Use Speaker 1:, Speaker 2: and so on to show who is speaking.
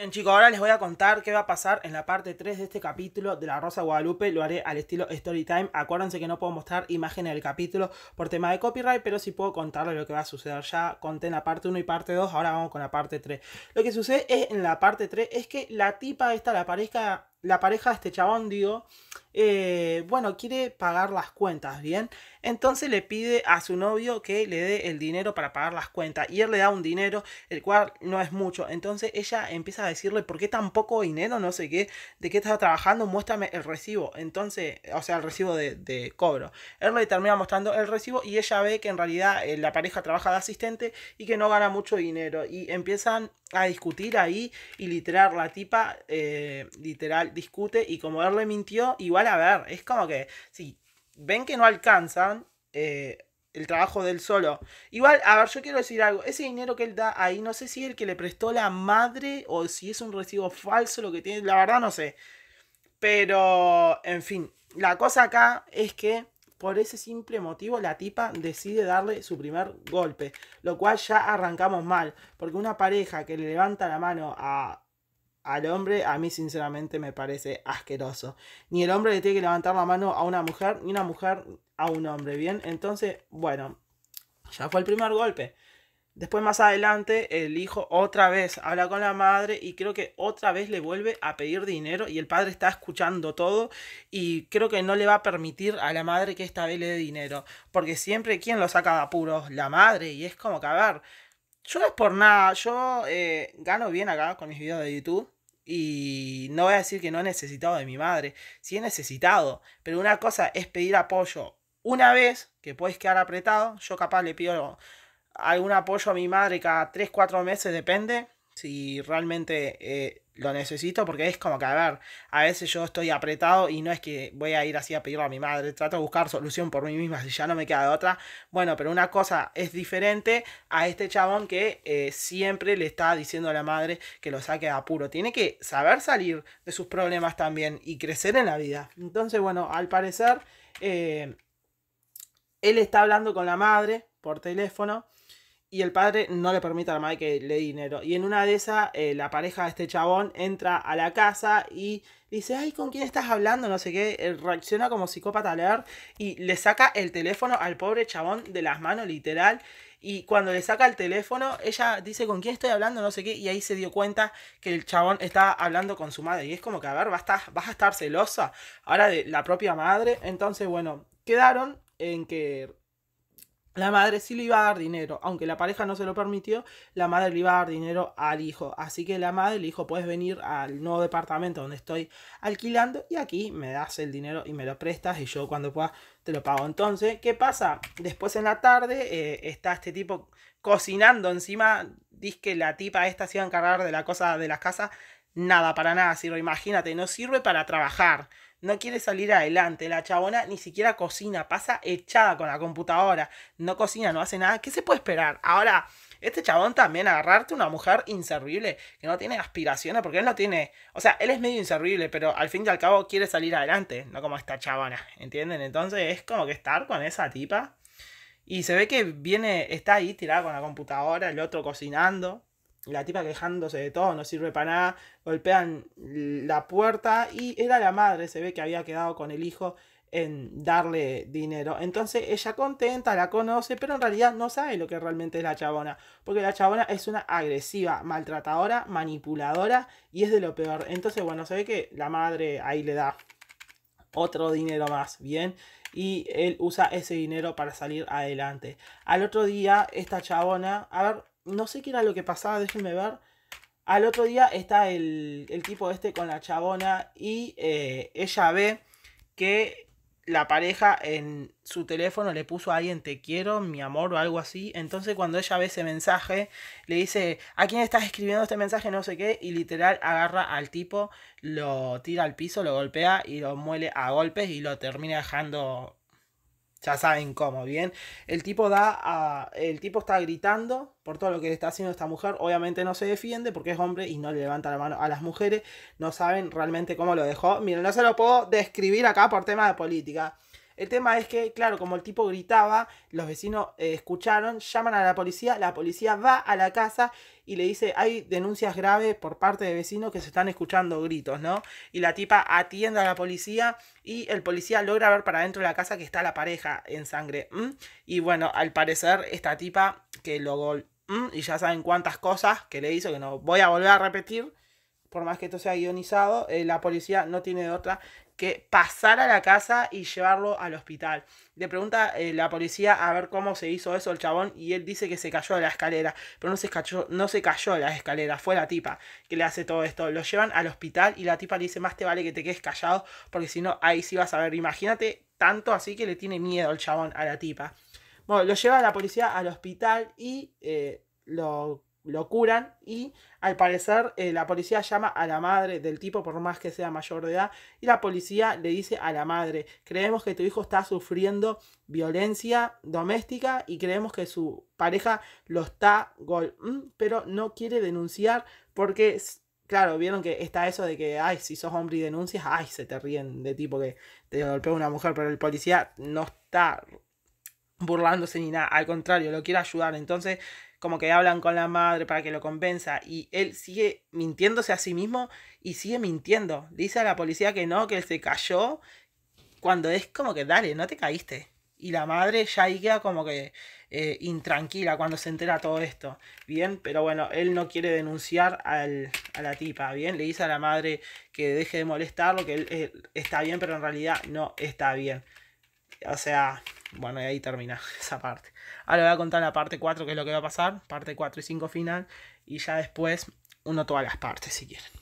Speaker 1: Bien chicos, ahora les voy a contar qué va a pasar en la parte 3 de este capítulo de La Rosa Guadalupe, lo haré al estilo story time, acuérdense que no puedo mostrar imágenes del capítulo por tema de copyright, pero sí puedo contarles lo que va a suceder ya, conté en la parte 1 y parte 2, ahora vamos con la parte 3. Lo que sucede es, en la parte 3 es que la tipa esta, la pareja la pareja de este chabón, digo, eh, bueno, quiere pagar las cuentas, ¿bien? Entonces le pide a su novio que le dé el dinero para pagar las cuentas. Y él le da un dinero, el cual no es mucho. Entonces ella empieza a decirle, ¿por qué tan poco dinero? No sé qué, ¿de qué está trabajando? Muéstrame el recibo. Entonces, o sea, el recibo de, cobro. Él le termina mostrando el recibo y ella ve que en realidad eh, la pareja trabaja de asistente y que no gana mucho dinero. Y empiezan a discutir ahí y literal la tipa eh, literal discute y como él le mintió, igual a ver, es como que si ven que no alcanzan eh, el trabajo del solo, igual, a ver, yo quiero decir algo, ese dinero que él da ahí, no sé si es el que le prestó la madre o si es un recibo falso lo que tiene, la verdad no sé, pero en fin, la cosa acá es que por ese simple motivo la tipa decide darle su primer golpe, lo cual ya arrancamos mal, porque una pareja que le levanta la mano a, al hombre a mí sinceramente me parece asqueroso. Ni el hombre le tiene que levantar la mano a una mujer, ni una mujer a un hombre, ¿bien? Entonces, bueno, ya fue el primer golpe. Después más adelante el hijo otra vez habla con la madre y creo que otra vez le vuelve a pedir dinero y el padre está escuchando todo y creo que no le va a permitir a la madre que esta vez le dé dinero. Porque siempre quien lo saca de apuros, la madre, y es como que a ver, yo no es por nada, yo eh, gano bien acá con mis videos de YouTube. Y no voy a decir que no he necesitado de mi madre, sí he necesitado, pero una cosa es pedir apoyo una vez, que puedes quedar apretado, yo capaz le pido algún apoyo a mi madre cada 3, 4 meses, depende. Si realmente eh, lo necesito, porque es como que, a ver, a veces yo estoy apretado y no es que voy a ir así a pedirlo a mi madre, trato de buscar solución por mí misma si ya no me queda otra. Bueno, pero una cosa es diferente a este chabón que eh, siempre le está diciendo a la madre que lo saque a apuro. Tiene que saber salir de sus problemas también y crecer en la vida. Entonces, bueno, al parecer, eh, él está hablando con la madre por teléfono y el padre no le permite a la madre que le dé dinero. Y en una de esas, eh, la pareja de este chabón entra a la casa y dice, ay, ¿con quién estás hablando? No sé qué. Eh, reacciona como psicópata leer y le saca el teléfono al pobre chabón de las manos, literal. Y cuando le saca el teléfono, ella dice, ¿con quién estoy hablando? No sé qué. Y ahí se dio cuenta que el chabón estaba hablando con su madre. Y es como que, a ver, vas a estar celosa ahora de la propia madre. Entonces, bueno, quedaron en que la madre sí le iba a dar dinero, aunque la pareja no se lo permitió, la madre le iba a dar dinero al hijo. Así que la madre le dijo, puedes venir al nuevo departamento donde estoy alquilando y aquí me das el dinero y me lo prestas y yo cuando pueda te lo pago. Entonces, ¿qué pasa? Después en la tarde eh, está este tipo cocinando encima, dice que la tipa esta se iba a encargar de la cosa de las casas, nada, para nada sirve, imagínate, no sirve para trabajar no quiere salir adelante. La chabona ni siquiera cocina, pasa echada con la computadora. No cocina, no hace nada. ¿Qué se puede esperar? Ahora, este chabón también agarrarte una mujer inservible que no tiene aspiraciones, porque él no tiene. O sea, él es medio inservible, pero al fin y al cabo quiere salir adelante, no como esta chabona. ¿Entienden? Entonces es como que estar con esa tipa. Y se ve que viene, está ahí tirada con la computadora, el otro cocinando la tipa quejándose de todo, no sirve para nada, golpean la puerta y era la madre, se ve que había quedado con el hijo en darle dinero. Entonces ella contenta, la conoce, pero en realidad no sabe lo que realmente es la chabona, porque la chabona es una agresiva, maltratadora, manipuladora y es de lo peor. Entonces, bueno, se ve que la madre ahí le da otro dinero más, ¿bien? Y él usa ese dinero para salir adelante. Al otro día, esta chabona, a ver, no sé qué era lo que pasaba, déjenme ver. Al otro día está el, tipo este con la chabona y eh, ella ve que la pareja en su teléfono le puso a alguien te quiero, mi amor o algo así. Entonces cuando ella ve ese mensaje, le dice, ¿a quién estás escribiendo este mensaje? No sé qué. Y literal agarra al tipo, lo tira al piso, lo golpea y lo muele a golpes y lo termina dejando ya saben cómo, bien. El tipo da a, El tipo está gritando por todo lo que le está haciendo esta mujer. Obviamente no se defiende porque es hombre y no le levanta la mano a las mujeres. No saben realmente cómo lo dejó. Miren, no se lo puedo describir acá por tema de política. El tema es que, claro, como el tipo gritaba, los vecinos eh, escucharon, llaman a la policía, la policía va a la casa y le dice, hay denuncias graves por parte de vecinos que se están escuchando gritos, ¿no? Y la tipa atiende a la policía y el policía logra ver para adentro de la casa que está la pareja en sangre. Y bueno, al parecer esta tipa que lo y ya saben cuántas cosas que le hizo que no voy a volver a repetir por más que esto sea guionizado, eh, la policía no tiene de otra que pasar a la casa y llevarlo al hospital. Le pregunta eh, la policía a ver cómo se hizo eso el chabón y él dice que se cayó de la escalera, pero no se cayó, no se cayó de la escalera, fue la tipa que le hace todo esto. Lo llevan al hospital y la tipa le dice, más te vale que te quedes callado porque si no, ahí sí vas a ver. Imagínate tanto así que le tiene miedo el chabón a la tipa. Bueno, lo lleva la policía al hospital y eh, lo lo curan y al parecer eh, la policía llama a la madre del tipo por más que sea mayor de edad y la policía le dice a la madre creemos que tu hijo está sufriendo violencia doméstica y creemos que su pareja lo está gol mm, pero no quiere denunciar porque claro vieron que está eso de que ay si sos hombre y denuncias ay se te ríen de tipo que te golpeó una mujer pero el policía no está burlándose ni nada, al contrario, lo quiere ayudar. Entonces, como que hablan con la madre para que lo convenza. y él sigue mintiéndose a sí mismo y sigue mintiendo. Dice a la policía que no, que se cayó cuando es como que dale, no te caíste. Y la madre ya ahí queda como que eh, intranquila cuando se entera todo esto. Bien, pero bueno, él no quiere denunciar a la tipa. Bien, le dice a la madre que deje de molestarlo, que él eh, está bien, pero en realidad no está bien. O sea, bueno, y ahí termina esa parte. Ahora voy a contar la parte 4, que es lo que va a pasar, parte 4 y 5 final, y ya después uno todas las partes si quieren.